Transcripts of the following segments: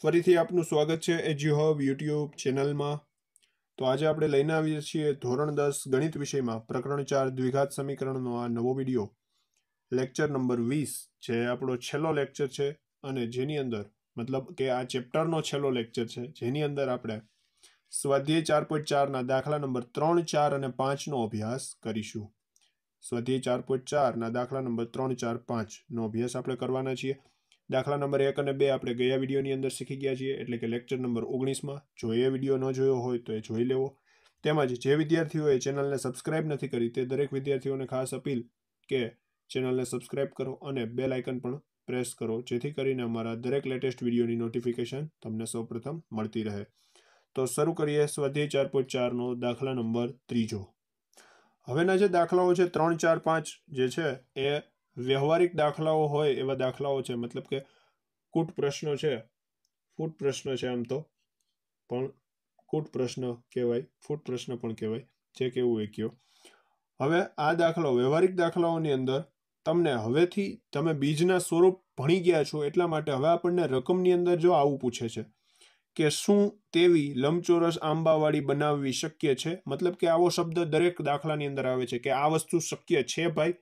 ફરીથી આપનું સ્વાગત છે એજ્યુહબ યુટ્યુબ ચેનલમાં તો આજે આપણે લઈને આવીએ છીએ ધોરણ દસ ગણિત વિષયમાં પ્રકરણ ચાર દ્વિઘાત સમીકરણનો આ નવો વિડીયો લેક્ચર નંબર વીસ જે આપણો છેલ્લો લેક્ચર છે અને જેની અંદર મતલબ કે આ ચેપ્ટરનો છેલ્લો લેક્ચર છે જેની અંદર આપણે સ્વાધ્યાય ચાર પોઈન્ટ ચારના દાખલા નંબર ત્રણ ચાર અને પાંચનો અભ્યાસ કરીશું સ્વાધ્યાય ચાર પોઈન્ટ ચારના દાખલા નંબર ત્રણ ચાર પાંચનો અભ્યાસ આપણે કરવાના છીએ દાખલા નંબર એક અને બે આપણે ગયા વિડીયોની અંદર શીખી ગયા છીએ એટલે કે લેક્ચર નંબર ઓગણીસમાં જો એ વિડીયો ન જોયો હોય તો એ જોઈ લેવો તેમજ જે વિદ્યાર્થીઓએ ચેનલને સબસ્ક્રાઇબ નથી કરી તે દરેક વિદ્યાર્થીઓને ખાસ અપીલ કે ચેનલને સબસ્ક્રાઇબ કરો અને બે લાઇકન પણ પ્રેસ કરો જેથી કરીને અમારા દરેક લેટેસ્ટ વિડીયોની નોટિફિકેશન તમને સૌપ્રથમ મળતી રહે તો શરૂ કરીએ સ્વાધ્યાય ચાર પોઈન્ટ ચારનો દાખલા નંબર ત્રીજો હવેના જે દાખલાઓ છે ત્રણ ચાર પાંચ જે છે એ વ્યવહારિક દાખલાઓ હોય એવા દાખલાઓ છે મતલબ કે કૂટ પ્રશ્નો છે ફૂટ પ્રશ્ન છે આમ તો પણ કૂટ પ્રશ્ન કહેવાય ફૂટ પ્રશ્ન પણ કહેવાય જે કેવું એ કયો હવે આ દાખલો વ્યવહારિક દાખલાઓની અંદર તમને હવેથી તમે બીજના સ્વરૂપ ભણી ગયા છો એટલા માટે હવે આપણને રકમની અંદર જો આવું પૂછે છે કે શું તેવી લંબચોરસ આંબાવાળી બનાવવી શક્ય છે મતલબ કે આવો શબ્દ દરેક દાખલાની અંદર આવે છે કે આ વસ્તુ શક્ય છે ભાઈ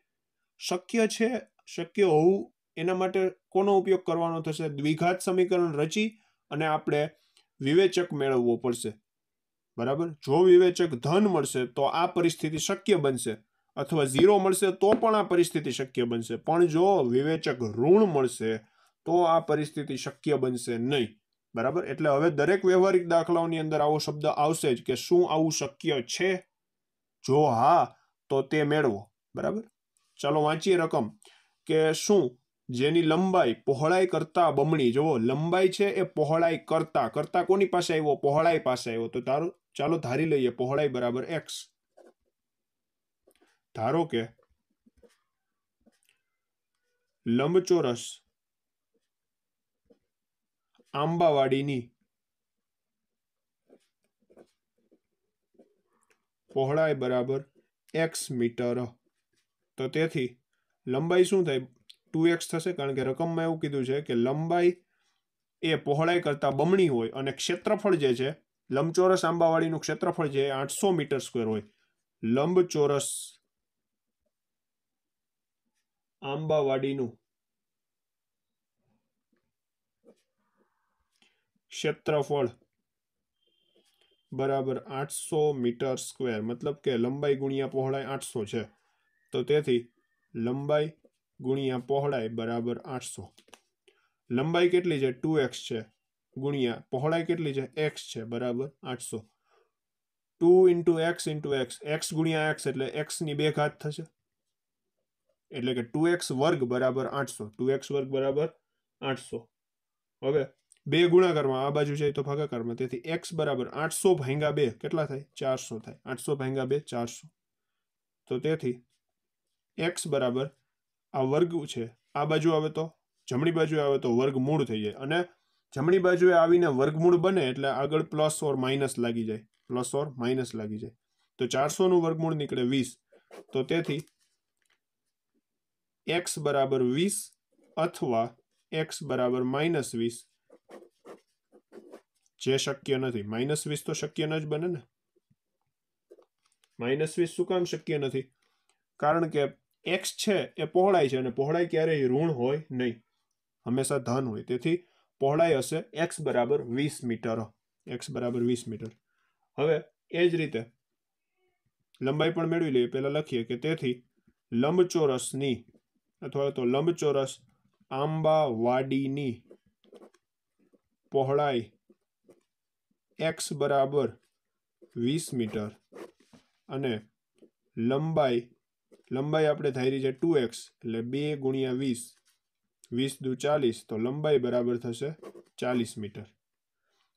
શક્ય છે શક્ય હોવું એના માટે કોનો ઉપયોગ કરવાનો થશે દ્વિઘાત સમીકરણ રચી અને આપણે વિવેચક મેળવવો પડશે બરાબર જો વિવેચક ધન મળશે તો આ પરિસ્થિતિ શક્ય બનશે અથવા ઝીરો મળશે તો પણ આ પરિસ્થિતિ શક્ય બનશે પણ જો વિવેચક ઋણ મળશે તો આ પરિસ્થિતિ શક્ય બનશે નહીં બરાબર એટલે હવે દરેક વ્યવહારિક દાખલાઓની અંદર આવો શબ્દ આવશે જ કે શું આવું શક્ય છે જો હા તો તે મેળવો બરાબર ચાલો વાંચીએ રકમ કે શું જેની લંબાઈ પહોળાઈ કરતા બમણી જુઓ લંબાઈ છે એ પહોળાઈ કરતા કરતા કોની પાસે આવ્યો પહોળાઈ પાસે આવ્યો તો તારું ચાલો ધારી લઈએ પહોળાઈ બરાબર એક્સ ધારો કે લંબચોરસ આંબાવાડીની પહોળાઈ બરાબર એક્સ મીટર તો તેથી લંબાઈ શું થાય ટુ એક્સ થશે કારણ કે રકમમાં એવું કીધું છે કે લંબાઈ એ પહોળાઈ કરતાં બમણી હોય અને ક્ષેત્રફળ જે છે લંબચોરસ આંબાવાડીનું ક્ષેત્રફળ જે આઠસો મીટર સ્ક્વેર હોય લંબચોરસ આંબાવાડીનું ક્ષેત્રફળ બરાબર આઠસો મીટર સ્ક્વેર મતલબ કે લંબાઈ ગુણ્યા પહોળાઈ આઠસો છે તો તેથી લંબાઈ ગુણ્યા પહોળાઈ બરાબર આઠસો લંબાઈ કેટલી છે ટુ એક્સ છે ગુણ્યા પહોળાઈ કેટલી છે એક્સ છે બરાબર આઠસો two into X into X X ગુણ્યા એક્સ એટલે એક્સની બે ઘાત થશે એટલે કે ટુ એક્સ વર્ગ બરાબર આઠસો ટુ એક્સ વર્ગ બરાબર આઠસો હવે બે ગુણાકારમાં આ બાજુ જાય તો ભાગાકારમાં તેથી એક્સ બરાબર આઠસો ભાંગા બે કેટલા થાય ચારસો થાય આઠસો ભાંગા બે ચારસો તો તેથી એક્સ બરાબર આ વર્ગ છે આ બાજુ આવે તો જમણી બાજુએ આવે તો વર્ગ મૂળ થઈ જાય અને જમણી બાજુએ આવીને વર્ગમૂળ બને એટલે આગળ પ્લસ ઓર માઇનસ લાગી જાય પ્લસ ઓર માઇનસ લાગી જાય તો ચારસોનું વર્ગમૂળ નીકળે વીસ તો તેથી એક્સ બરાબર વીસ અથવા એક્સ બરાબર માઇનસ વીસ જે શક્ય નથી માઇનસ વીસ તો શક્ય ન જ બને ને માઇનસ વીસ શું કામ શક્ય નથી કારણ કે એક્સ છે એ પહોળાઈ છે અને પહોળાઈ ક્યારેય ઋણ હોય નહીં હંમેશા ધન હોય તેથી પહોળાઈ હશે એક્સ બરાબર વીસ મીટર એક્સ બરાબર વીસ મીટર હવે એ જ રીતે લંબાઈ પણ મેળવી લઈએ પહેલાં લખીએ કે તેથી લંબચોરસની અથવા તો લંબચોરસ આંબાવાડીની પહોળાઈ એક્સ બરાબર વીસ મીટર અને લંબાઈ લંબાઈ આપણે થઈ રહી છે ટુ એક્સ એટલે બે ગુણ્યા વીસ વીસ દુ ચાલીસ તો લંબાઈ બરાબર થશે ચાલીસ મીટર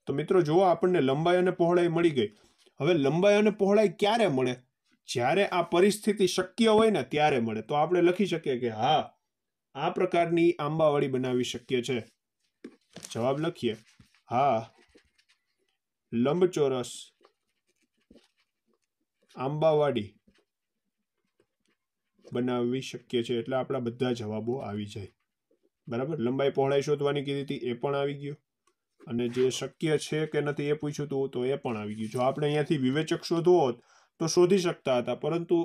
તો મિત્રો જુઓ આપણને લંબાઈ અને પહોળાઈ મળી ગઈ હવે લંબાઈ અને પહોળાઈ ક્યારે મળે જ્યારે આ પરિસ્થિતિ શક્ય હોય ને ત્યારે મળે તો આપણે લખી શકીએ કે હા આ પ્રકારની આંબાવાડી બનાવી શક્ય છે જવાબ લખીએ હા લંબચોરસ આંબાવાડી બનાવવી શક્ય છે એટલે આપણા બધા જવાબો આવી જાય બરાબર લંબાઈ પહોળાઈ શોધવાની કીધી હતી એ પણ આવી ગયો અને જે શક્ય છે કે નથી એ પૂછ્યું હતું તો એ પણ આવી ગયું જો આપણે અહીંયાથી વિવેચક શોધવો હોત તો શોધી શકતા હતા પરંતુ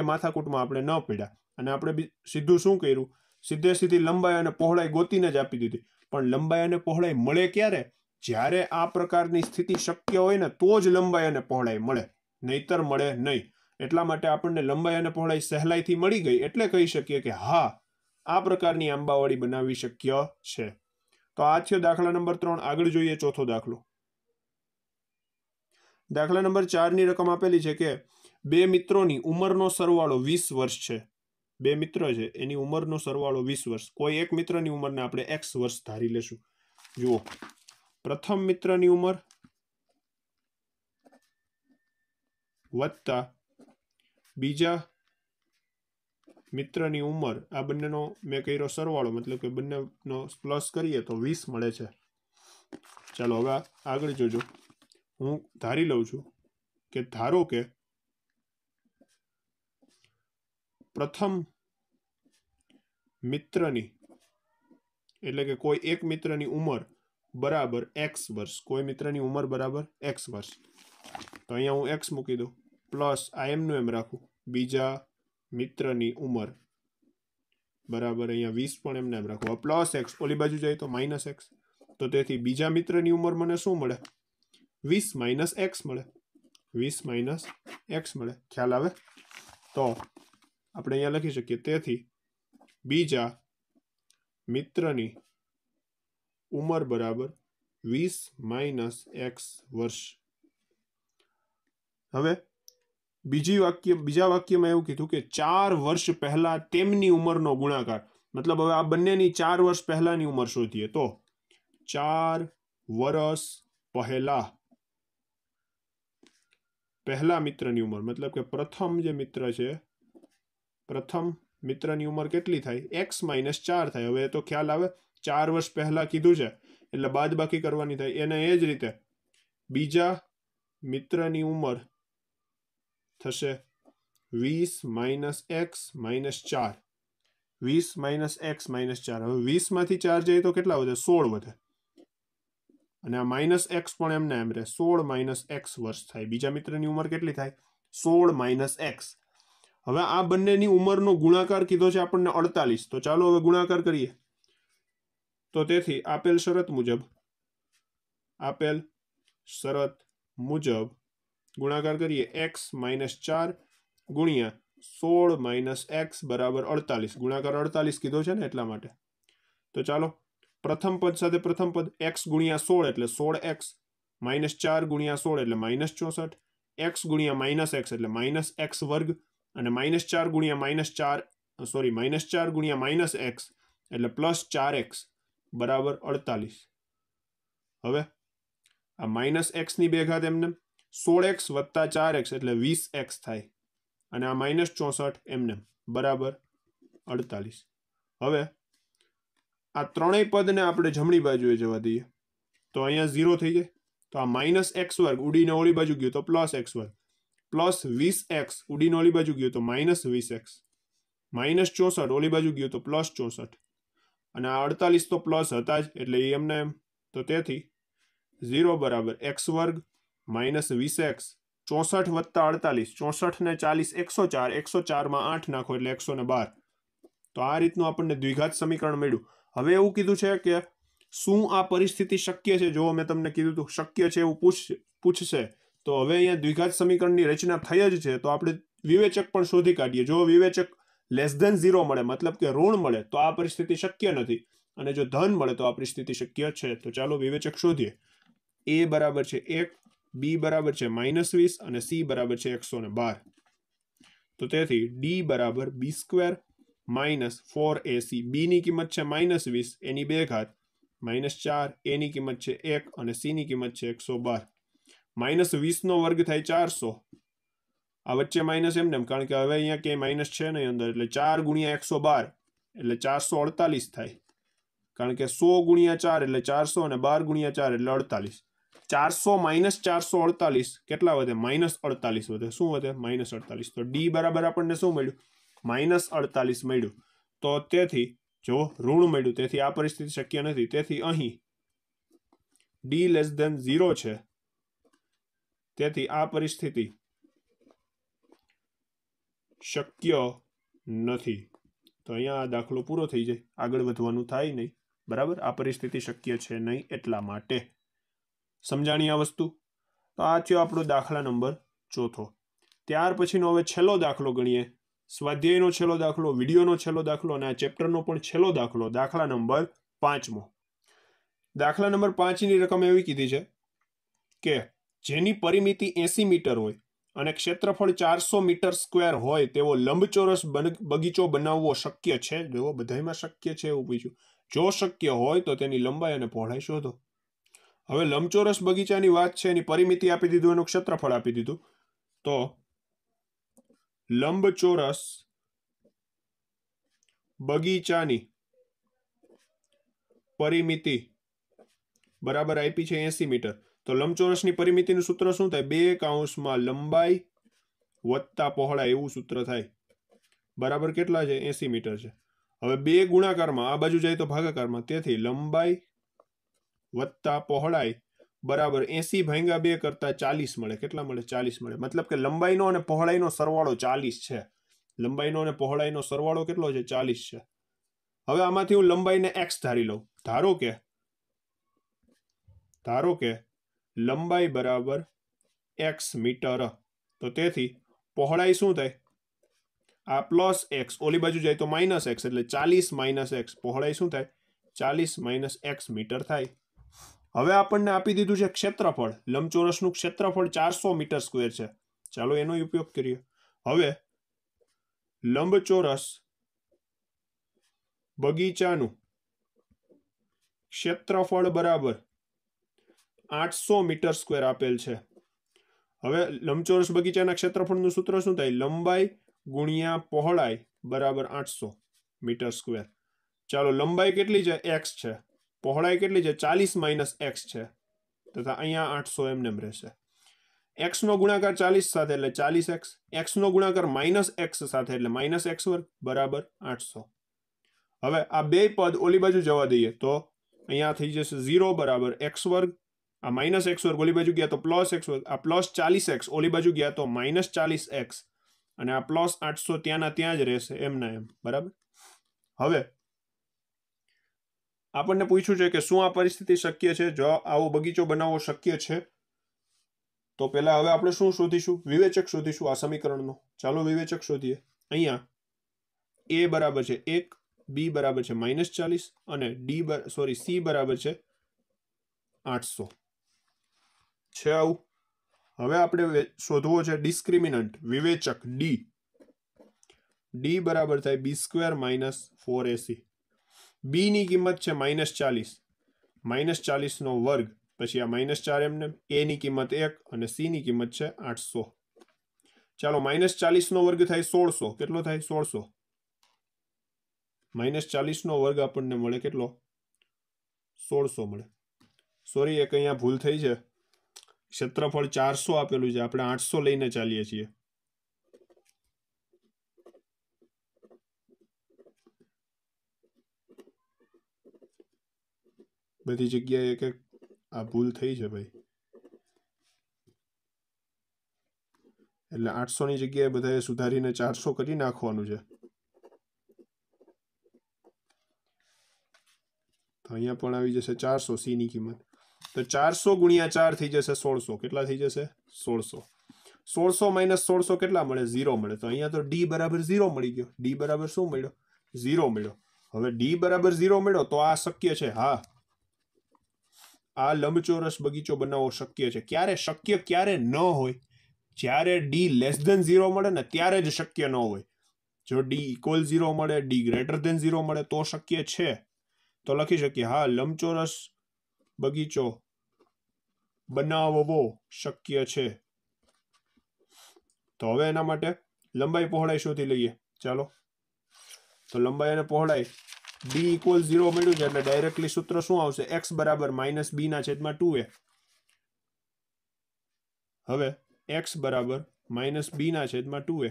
એ માથાકૂટમાં આપણે ન પીડ્યા અને આપણે સીધું શું કર્યું સીધે સીધી લંબાઈ અને પહોળાઈ ગોતીને જ આપી દીધી પણ લંબાઈ અને પહોળાઈ મળે ક્યારે જ્યારે આ પ્રકારની સ્થિતિ શક્ય હોય ને તો જ લંબાઈ અને પહોળાઈ મળે નહીતર મળે નહીં એટલા માટે આપણને લંબાઈ અને પહોળાઈ સહેલાઈથી મળી ગઈ એટલે કહી શકીએ કે હા આ પ્રકારની આંબાવાળી બનાવી શક્ય છે તો આ થયો દાખલા નંબર ત્રણ આગળ જોઈએ ચોથો દાખલો દાખલા નંબર ચારની રકમ આપેલી છે કે બે મિત્રોની ઉંમરનો સરવાળો વીસ વર્ષ છે બે મિત્ર છે એની ઉંમરનો સરવાળો વીસ વર્ષ કોઈ એક મિત્રની ઉંમરને આપણે એક્સ વર્ષ ધારી લેશું જુઓ પ્રથમ મિત્રની ઉંમર વત્તા બીજા મિત્રની ઉંમર આ બંનેનો મેં કર્યો સરવાળો મતલબ કે બંનેનો પ્લસ કરીએ તો વીસ મળે છે ચાલો હવે આગળ જોજો હું ધારી લઉં છું કે ધારો કે પ્રથમ મિત્રની એટલે કે કોઈ એક મિત્રની ઉંમર બરાબર એક્સ વર્ષ કોઈ મિત્રની ઉંમર બરાબર એક્સ વર્ષ તો અહીંયા હું એક્સ મૂકી દઉં પ્લસ આ એમનું એમ રાખું બીજા મિત્રની ઉંમર બરાબર અહીંયા વીસ પણ એમને એમ રાખવું પ્લસ એક્સ ઓલી બાજુ જાય તો માઇનસ એક્સ તો તેથી બીજા મિત્રની ઉંમર મને શું મળે વીસ માઇનસ એક્સ મળે વીસ માઇનસ એક્સ મળે ખ્યાલ આવે તો આપણે અહીંયા લખી શકીએ તેથી બીજા મિત્રની ઉંમર બરાબર વીસ માઇનસ એક્સ વર્ષ હવે બીજી વાક્ય બીજા વાક્યમાં એવું કીધું કે 4 વર્ષ પહેલા તેમની ઉંમરનો ગુણાકાર મતલબ હવે આ બનનીની 4 વર્ષ પહેલાની ઉંમર શું હતી એ તો 4 વર્ષ પહેલા પહેલા મિત્રની ઉંમર મતલબ કે પ્રથમ જે મિત્ર છે પ્રથમ મિત્રની ઉંમર કેટલી થાય x - 4 થાય હવે તો ખ્યાલ આવે 4 વર્ષ પહેલા કીધું છે એટલે બાદબાકી કરવાની થાય એને એ જ રીતે બીજા મિત્રની ઉંમર થશે વીસ માઇનસ એક્સ માઇનસ ચાર વીસ માઇનસ એક્સ માઇનસ ચાર હવે વીસમાંથી ચાર જઈએ તો કેટલા વધે સોળ વધે અને આ માઇનસ એક્સ પણ એમને એમ રહે સોળ માઇનસ એક્સ વર્ષ થાય બીજા મિત્રની ઉંમર કેટલી થાય સોળ માઇનસ એક્સ હવે આ બંનેની ઉંમરનો ગુણાકાર કીધો છે આપણને અડતાલીસ તો ચાલો હવે ગુણાકાર કરીએ તો તેથી આપેલ શરત મુજબ આપેલ શરત મુજબ गुणाकार करिए x - 4 * 16 - x = 48 गुणाकार 48 كده छे ना એટલા માટે तो चलो प्रथम पद さて प्रथम पद x * 16 એટલે 16x - 4 * 16 એટલે -64 x * -x એટલે -x² અને -4 * -4 સોરી -4 * -x એટલે +4x = 48 હવે આ -x ની બે ઘાત એમને સોળ એક્સ વત્તા ચાર એક્સ એટલે વીસ એક્સ થાય અને આ માઇનસ ચોસઠ એમને બરાબર અડતાલીસ હવે આ ત્રણેય પદને આપણે જમણી બાજુએ જવા દઈએ તો અહીંયા ઝીરો થઈ જાય તો આ માઇનસ એક્સ વર્ગ ઉડીને ઓળી બાજુ ગયો તો પ્લસ એક્સ વર્ગ પ્લસ વીસ એક્સ ઉડીને ઓલી બાજુ ગયો તો માઇનસ વીસ એક્સ માઇનસ ચોસઠ ઓલી બાજુ ગયો તો પ્લસ ચોસઠ અને આ અડતાલીસ તો પ્લસ હતા જ એટલે એ એમને એમ તો તેથી ઝીરો બરાબર એક્સ વર્ગ માઇનસ વીસ એક્સ ચોસઠ વત્તા અડતાલીસ ચોસઠ ને ચાલીસ એકસો ચાર એકસો ચારમાં આઠ નાખો એટલે એકસો ને બાર તો આ રીતનું આપણને દ્વિઘાત સમીકરણ મળ્યું હવે એવું કીધું છે કે શું આ પરિસ્થિતિ શક્ય છે જો મેં તમને કીધું હતું શક્ય છે એવું પૂછ પૂછશે તો હવે અહીંયા દ્વિઘાત સમીકરણની રચના થઈ જ છે તો આપણે વિવેચક પણ શોધી કાઢીએ જો વિવેચક લેસ ધેન ઝીરો મળે મતલબ કે ઋણ મળે તો આ પરિસ્થિતિ શક્ય નથી અને જો ધન મળે તો આ પરિસ્થિતિ શક્ય છે તો ચાલો વિવેચક શોધીએ એ બરાબર છે એક બી બરાબર છે માઇનસ વીસ અને સી બરાબર છે એકસો ને બાર તો તેથી ડી બરાબર B square minus four AC બીની કિંમત છે માઇનસ વીસ એની બે ઘાત માઇનસ ચાર એની કિંમત છે એક અને સીની કિંમત છે એકસો બાર માઇનસ વીસનો વર્ગ થાય ચારસો આ વચ્ચે માઇનસ એમ નેમ કારણ કે હવે અહીંયા ક્યાંય માઇનસ છે નહીં અંદર એટલે ચાર ગુણ્યા એકસો બાર એટલે ચારસો અડતાલીસ થાય કારણ કે સો ગુણ્યા ચાર એટલે ચારસો અને બાર ગુણ્યા ચાર એટલે અડતાલીસ ચારસો માઇનસ ચારસો અડતાલીસ કેટલા વધે માઇનસ અડતાલીસ વધે શું વધે માઇનસ અડતાલીસ તો ડી બરાબર આપણને શું મળ્યું માઇનસ અડતાલીસ મળ્યું તો તેથી જો ઋણ મળ્યું તેથી આ પરિસ્થિતિ શક્ય નથી તેથી અહીં ડી લેસ દેન ઝીરો છે તેથી આ પરિસ્થિતિ શક્ય નથી તો અહીંયા આ દાખલો પૂરો થઈ જાય આગળ વધવાનું થાય નહીં બરાબર આ પરિસ્થિતિ શક્ય છે નહીં એટલા માટે સમજાણી આ વસ્તુ તો આ થયો આપણો દાખલા નંબર ચોથો ત્યાર પછીનો હવે છેલ્લો દાખલો ગણીએ સ્વાધ્યાયનો છેલ્લો દાખલો વિડીયોનો છેલ્લો દાખલો અને આ ચેપ્ટરનો પણ છેલ્લો દાખલો દાખલા નંબર પાંચમો દાખલા નંબર પાંચની રકમ એવી કીધી છે કે જેની પરિમિતિ એસી મીટર હોય અને ક્ષેત્રફળ ચારસો મીટર સ્ક્વેર હોય તેવો લંબચોરસ બગીચો બનાવવો શક્ય છે જેવો બધામાં શક્ય છે એવું પૂછ્યું જો શક્ય હોય તો તેની લંબાઈ અને પહોળાઈ શોધો હવે લંબચોરસ બગીચાની વાત છે એની પરિમિતિ આપી દીધું એનું ક્ષેત્રફળ આપી દીધું તો લંબચોરસ બગીચાની પરિમિતિ બરાબર આપી છે એસી મીટર તો લંબચોરસની પરિમિતિનું સૂત્ર શું થાય બે કાઉન્સમાં લંબાઈ વત્તા પહોળાઈ એવું સૂત્ર થાય બરાબર કેટલા છે એસી મીટર છે હવે બે ગુણાકારમાં આ બાજુ જાય તો ભાગાકારમાં તેથી લંબાઈ વત્તા પહોળાઈ બરાબર એસી ભાંગ્યા બે કરતા ચાલીસ મળે કેટલા મળે ચાલીસ મળે મતલબ કે લંબાઈનો અને પહોળાઈનો સરવાળો ચાલીસ છે લંબાઈનો અને પહોળાઈનો સરવાળો કેટલો છે ચાલીસ છે હવે આમાંથી હું લંબાઈને એક્સ ધારી લઉં ધારો કે ધારો કે લંબાઈ બરાબર એક્સ મીટર તો તેથી પહોળાઈ શું થાય આ પ્લસ એક્સ ઓલી બાજુ જાય તો માઇનસ એક્સ એટલે ચાલીસ માઇનસ એક્સ પહોળાઈ શું થાય ચાલીસ માઇનસ એક્સ મીટર થાય હવે આપણને આપી દીધું છે ક્ષેત્રફળ લંબચોરસનું ક્ષેત્રફળ ચારસો મીટર સ્ક્વેર છે ચાલો એનો ઉપયોગ કરીએ હવે લંબચોરસ બગીચાનું ક્ષેત્રફળ બરાબર આઠસો મીટર સ્ક્વેર આપેલ છે હવે લંબચોરસ બગીચાના ક્ષેત્રફળનું સૂત્ર શું થાય લંબાઈ ગુણ્યા પહોળાઈ બરાબર આઠસો મીટર સ્ક્વેર ચાલો લંબાઈ કેટલી છે એક્સ છે પહોળાઈ કેટલી છે ચાલીસ માઇનસ એક્સ છે તથા અહીંયા આઠસો એમને રહેશે એક્સનો ગુણાકાર ચાલીસ સાથે એટલે ચાલીસ એક્સ એક્સનો ગુણાકાર માઇનસ એક્સ સાથે એટલે માઇનસ એક્સ વર્ગ બરાબર આઠસો હવે આ બે પદ ઓલી બાજુ જવા દઈએ તો અહીંયા થઈ જશે ઝીરો બરાબર એક્સ વર્ગ આ માઇનસ એક્સ વર્ગ ઓલી બાજુ ગયા તો પ્લસ એક્સ વર્ગ આ પ્લસ ચાલીસ એક્સ ઓલી બાજુ ગયા તો માઇનસ ચાલીસ એક્સ અને આ પ્લસ આઠસો ત્યાંના ત્યાં જ રહેશે એમના એમ બરાબર હવે આપણને પૂછ્યું છે કે શું આ પરિસ્થિતિ શક્ય છે જો આવો બગીચો બનાવવો શક્ય છે તો પહેલાં હવે આપણે શું શોધીશું વિવેચક શોધીશું આ સમીકરણનો ચાલો વિવેચક શોધીએ અહીંયા એ બરાબર છે એક બી બરાબર છે માઇનસ ચાલીસ અને ડી સોરી સી બરાબર છે આઠસો છે આવું હવે આપણે શોધવો છે ડિસ્ક્રિમિનન્ટ વિવેચક ડી ડી બરાબર થાય B square minus four AC બીની કિંમત છે માઇનસ ચાલીસ માઇનસ ચાલીસનો વર્ગ પછી આ માઇનસ ચાર એમને એની કિંમત એક અને સીની કિંમત છે આઠસો ચાલો માઇનસ ચાલીસનો વર્ગ થાય સોળસો કેટલો થાય સોળસો માઇનસ ચાલીસનો વર્ગ આપણને મળે કેટલો સોળસો મળે સોરી એક અહીંયા ભૂલ થઈ છે ક્ષેત્રફળ ચારસો આપેલું છે આપણે આઠસો લઈને ચાલીએ છીએ બધી જગ્યાએ કે આ ભૂલ થઈ છે ભાઈ એટલે આઠસોની જગ્યાએ બધાએ સુધારીને ચારસો કરી નાખવાનું છે તો અહીંયા પણ આવી જશે ચારસો સી ની કિંમત તો ચારસો ગુણ્યા ચાર થઈ જશે સોળસો કેટલા થઈ જશે સોળસો સોળસો માઇનસ સોળસો કેટલા મળે ઝીરો મળે તો અહીંયા તો ડી બરાબર ઝીરો મળી ગયો ડી બરાબર શું મળ્યો ઝીરો મળ્યો હવે ડી બરાબર ઝીરો મળ્યો તો આ શક્ય છે હા આ લંબચોરસ બગીચો બનાવવો શક્ય છે ક્યારે શક્ય ક્યારે ન હોય જ્યારે ડી લેસ ધેન ઝીરો મળે ને ત્યારે જ શક્ય ન હોય જો ડી ઇક્વલ ઝીરો મળે ડી ગ્રેટર ધેન ઝીરો મળે તો શક્ય છે તો લખી શકીએ હા લંબચોરસ બગીચો બનાવવો શક્ય છે તો હવે એના માટે લંબાઈ પહોળાઈ શોધી લઈએ ચાલો તો લંબાઈ અને પહોળાઈ બી ઇક્વલ ઝીરો મળ્યું છે એટલે ડાયરેક્ટલી સૂત્ર શું આવશે એક્સ બરાબર માઇનસ બીના છેદમાં ટુ એ હવે એક્સ બરાબર માઇનસ બીના છેદમાં ટુ એ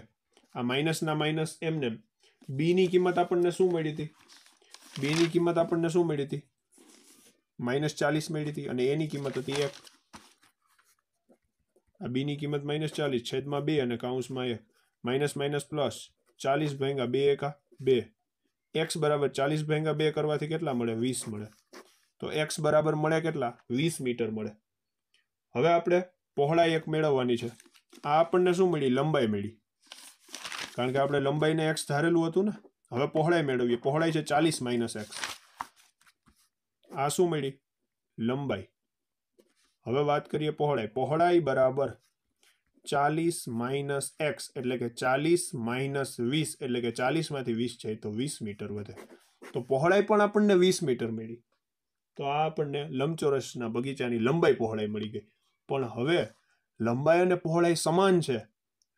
આ માઇનસના માઇનસ એમને બીની કિંમત આપણને શું મળી હતી બીની કિંમત આપણને શું મળી હતી માઇનસ ચાલીસ મળી હતી અને એની કિંમત હતી એક આ બીની કિંમત માઇનસ ચાલીસ છેદમાં બે અને કાઉન્સમાં એ માઇનસ માઇનસ પ્લસ ચાલીસ ભેંગા બે એકા બે એક્સ બરાબર ચાલીસ ભાંગા બે કરવાથી કેટલા મળે વીસ મળે તો એક્સ બરાબર મળે કેટલા વીસ મીટર મળે હવે આપણે પહોળાઈ એક મેળવવાની છે આ આપણને શું મળી લંબાઈ મળી કારણ કે આપણે લંબાઈને એક્સ ધારેલું હતું ને હવે પહોળાઈ મેળવીએ પહોળાઈ છે ચાલીસ માઇનસ એક્સ આ શું મળી લંબાઈ હવે વાત કરીએ પહોળાઈ પહોળાઈ બરાબર ચાલીસ માઇનસ એક્સ એટલે કે ચાલીસ માઇનસ વીસ એટલે કે ચાલીસમાંથી વીસ જાય તો વીસ મીટર વધે તો પહોળાઈ પણ આપણને વીસ મીટર મળી તો આ આપણને લંબચોરસના બગીચાની લંબાઈ પહોળાઈ મળી ગઈ પણ હવે લંબાઈ અને પહોળાઈ સમાન છે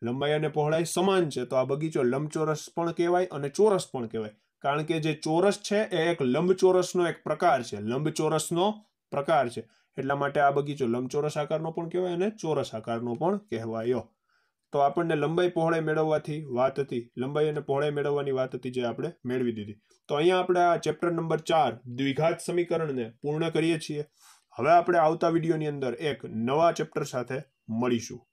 લંબાઈ અને પહોળાઈ સમાન છે તો આ બગીચો લંબચોરસ પણ કહેવાય અને ચોરસ પણ કહેવાય કારણ કે જે ચોરસ છે એ એક લંબચોરસનો એક પ્રકાર છે લંબચોરસનો પ્રકાર છે એટલા માટે આ બગીચો લંબચોરસ આકારનો પણ કહેવાય અને ચોરસ આકારનો પણ કહેવાયો તો આપણને લંબાઈ પહોળાઈ મેળવવાથી વાત હતી લંબાઈ અને પહોળાઈ મેળવવાની વાત હતી જે આપણે મેળવી દીધી તો અહીંયા આપણે આ ચેપ્ટર નંબર ચાર દ્વિઘાત સમીકરણને પૂર્ણ કરીએ છીએ હવે આપણે આવતા વિડીયોની અંદર એક નવા ચેપ્ટર સાથે મળીશું